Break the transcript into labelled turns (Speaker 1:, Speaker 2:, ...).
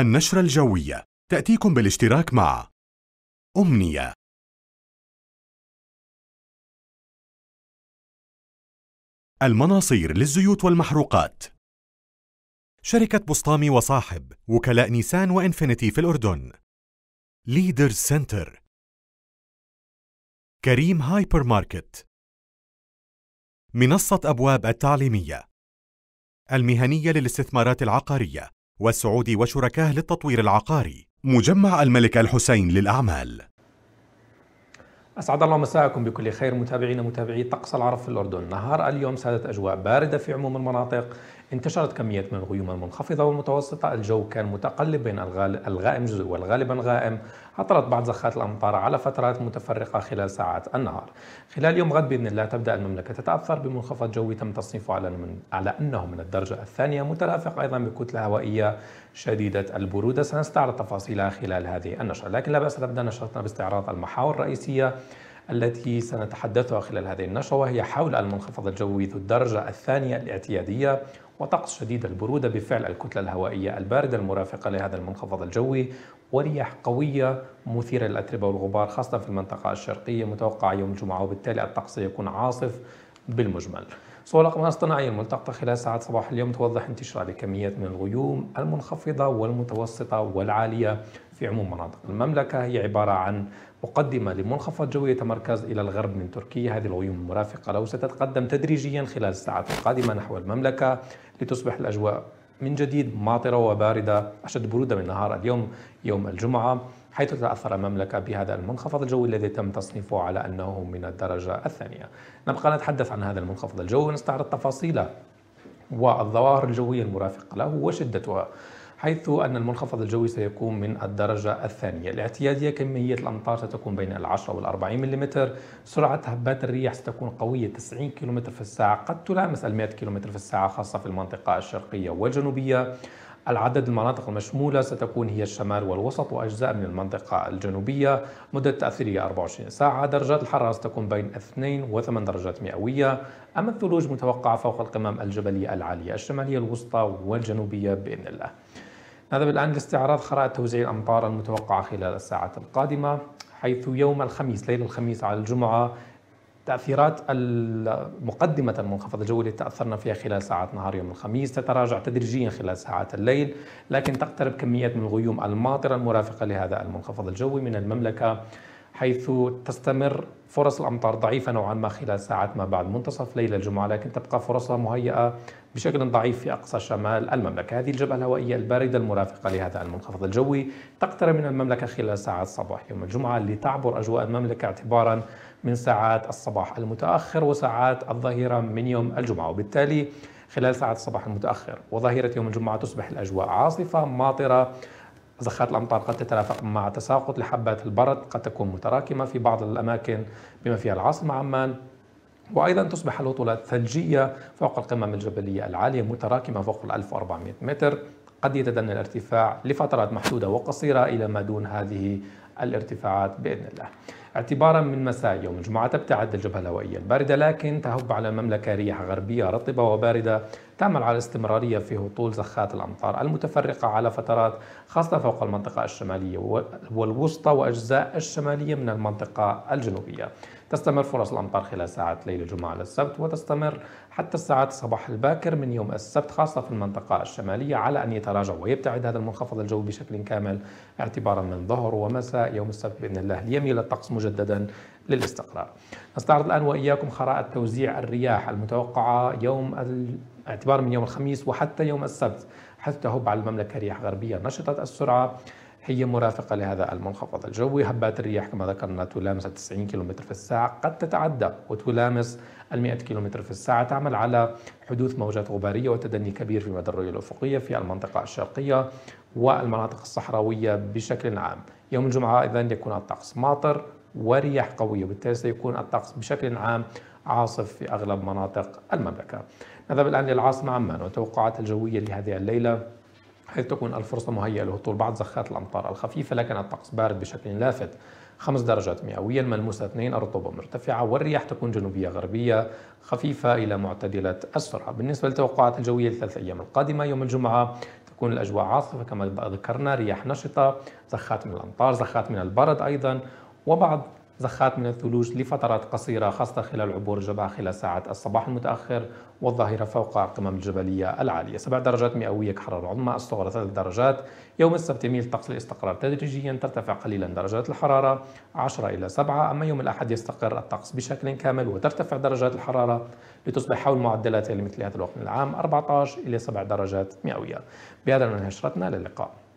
Speaker 1: النشرة الجوية تأتيكم بالاشتراك مع أمنية المناصير للزيوت والمحروقات شركة بسطامي وصاحب وكلاء نيسان وإنفينيتي في الأردن ليدر سنتر كريم هايبر ماركت منصة أبواب التعليمية المهنية للاستثمارات العقارية والسعودي وشركاه للتطوير العقاري مجمع الملك الحسين للأعمال أسعد الله مساءكم بكل خير متابعينا متابعي طقس العرب في الأردن نهار اليوم سادت أجواء باردة في عموم المناطق انتشرت كميات من الغيوم المنخفضة والمتوسطة الجو كان متقلب بين الغائم جزء والغالبا غائم عطلت بعض زخات الأمطار على فترات متفرقة خلال ساعات النهار خلال يوم غد بإذن الله تبدأ المملكة تتأثر بمنخفض جوي تم تصنيفه على, من على أنه من الدرجة الثانية مترافق أيضا بكتلة هوائية شديدة البرودة سنستعرض تفاصيلها خلال هذه النشرة لكن لا بأس نبدا نشرتنا باستعراض المحاور الرئيسية التي سنتحدثها خلال هذه النشرة وهي حول المنخفض الجوي ذو الدرجة الثانية الاعتيادية وطقس شديد البرودة بفعل الكتلة الهوائية الباردة المرافقة لهذا المنخفض الجوي ورياح قوية مثيرة للأتربة والغبار خاصة في المنطقة الشرقية متوقع يوم الجمعة وبالتالي الطقس يكون عاصف بالمجمل صور الأقمار الصناعية الملتقطة خلال ساعات صباح اليوم توضح انتشار لكميات من الغيوم المنخفضة والمتوسطة والعالية في عموم مناطق المملكة هي عبارة عن مقدمة لمنخفض جوي يتمركز إلى الغرب من تركيا هذه الغيوم المرافقة له ستتقدم تدريجيا خلال الساعات القادمة نحو المملكة لتصبح الأجواء من جديد ماطرة وباردة أشد برودة من نهار اليوم يوم الجمعة حيث تتأثر المملكة بهذا المنخفض الجوي الذي تم تصنيفه على أنه من الدرجة الثانية نبقى نتحدث عن هذا المنخفض الجوي ونستعرض تفاصيله والظواهر الجوية المرافقة له وشدتها حيث أن المنخفض الجوي سيكون من الدرجة الثانية الاعتيادية كمية الأمطار ستكون بين العشرة والأربعين ملم سرعة هبات الرياح ستكون قوية 90 كم في الساعة قد تلامس المائة كم في الساعة خاصة في المنطقة الشرقية والجنوبية العدد المناطق المشمولة ستكون هي الشمال والوسط وأجزاء من المنطقة الجنوبية مدة تأثيرية 24 ساعة درجات الحرارة ستكون بين 2 و 8 درجات مئوية أما الثلوج متوقعة فوق القمم الجبلية العالية الشمالية الوسطى والجنوبية بإذن الله نذهب الآن لاستعراض خرائط توزيع الأمطار المتوقعة خلال الساعات القادمة حيث يوم الخميس ليلة الخميس على الجمعة تأثيرات مقدمة المنخفض الجوي التي تأثرنا فيها خلال ساعات نهار يوم الخميس تتراجع تدريجيا خلال ساعات الليل لكن تقترب كميات من الغيوم الماطرة المرافقة لهذا المنخفض الجوي من المملكة حيث تستمر فرص الامطار ضعيفه نوعا ما خلال ساعات ما بعد منتصف ليله الجمعه لكن تبقى فرصها مهيئه بشكل ضعيف في اقصى شمال المملكه، هذه الجبهه الهوائيه البارده المرافقه لهذا المنخفض الجوي تقترب من المملكه خلال ساعات صباح يوم الجمعه لتعبر اجواء المملكه اعتبارا من ساعات الصباح المتاخر وساعات الظهيره من يوم الجمعه، وبالتالي خلال ساعات الصباح المتاخر وظهيره يوم الجمعه تصبح الاجواء عاصفه ماطره زخات الأمطار قد تترافق مع تساقط لحبات البرد قد تكون متراكمة في بعض الأماكن بما فيها العاصمة عمان وأيضا تصبح الهطولات ثلجية فوق القمم الجبلية العالية متراكمة فوق ال 1400 متر قد يتدنى الارتفاع لفترات محدودة وقصيرة إلى ما دون هذه الارتفاعات بإذن الله اعتبارا من مساء يوم الجمعة تبتعد الجبهة الهوائية الباردة لكن تهب على المملكة رياح غربية رطبة وباردة تعمل على الاستمرارية في هطول زخات الأمطار المتفرقة على فترات خاصة فوق المنطقة الشمالية والوسطى وأجزاء الشمالية من المنطقة الجنوبية تستمر فرص الأمطار خلال ساعات ليل الجمعة للسبت وتستمر حتى الساعات الصباح الباكر من يوم السبت خاصة في المنطقة الشمالية على أن يتراجع ويبتعد هذا المنخفض الجوي بشكل كامل اعتبارا من ظهر ومساء يوم السبت بإذن الله ليميل الطقس مجددا للاستقرار نستعرض الآن وإياكم خرائط توزيع الرياح المتوقعة يوم اعتبار من يوم الخميس وحتى يوم السبت حيث تهب على المملكة رياح غربية نشطة السرعة هي مرافقة لهذا المنخفض الجوي هبات الرياح كما ذكرنا تلامس 90 كم في الساعة قد تتعدى وتلامس ال 100 كم في الساعة تعمل على حدوث موجات غبارية وتدني كبير في مدى الرؤية الأفقية في المنطقة الشرقية والمناطق الصحراوية بشكل عام يوم الجمعة إذا يكون الطقس ماطر ورياح قوية وبالتالي سيكون الطقس بشكل عام عاصف في أغلب مناطق المملكة نذهب الآن للعاصمة عمان والتوقعات الجوية لهذه الليلة حيث تكون الفرصة مهيئة لهطول بعض زخات الأمطار الخفيفة لكن الطقس بارد بشكل لافت خمس درجات مئوية الملموسة اثنين الرطوبة مرتفعة والرياح تكون جنوبية غربية خفيفة إلى معتدلة السرعة بالنسبة للتوقعات الجوية لثلاث أيام القادمة يوم الجمعة تكون الأجواء عاصفة كما ذكرنا رياح نشطة زخات من الأمطار زخات من البرد أيضا وبعض زخات من الثلوج لفترات قصيرة خاصة خلال عبور الجبهة خلال ساعات الصباح المتأخر والظاهرة فوق القمم الجبلية العالية سبع درجات مئوية كحرارة عظمى الصغرى 3 درجات يوم السبت يميل الطقس الاستقرار تدريجيا ترتفع قليلا درجات الحرارة 10 إلى 7 أما يوم الأحد يستقر الطقس بشكل كامل وترتفع درجات الحرارة لتصبح حول معدلات لمثل هذا الوقت من العام 14 إلى 7 درجات مئوية بهذا ننهي نشرتنا للقاء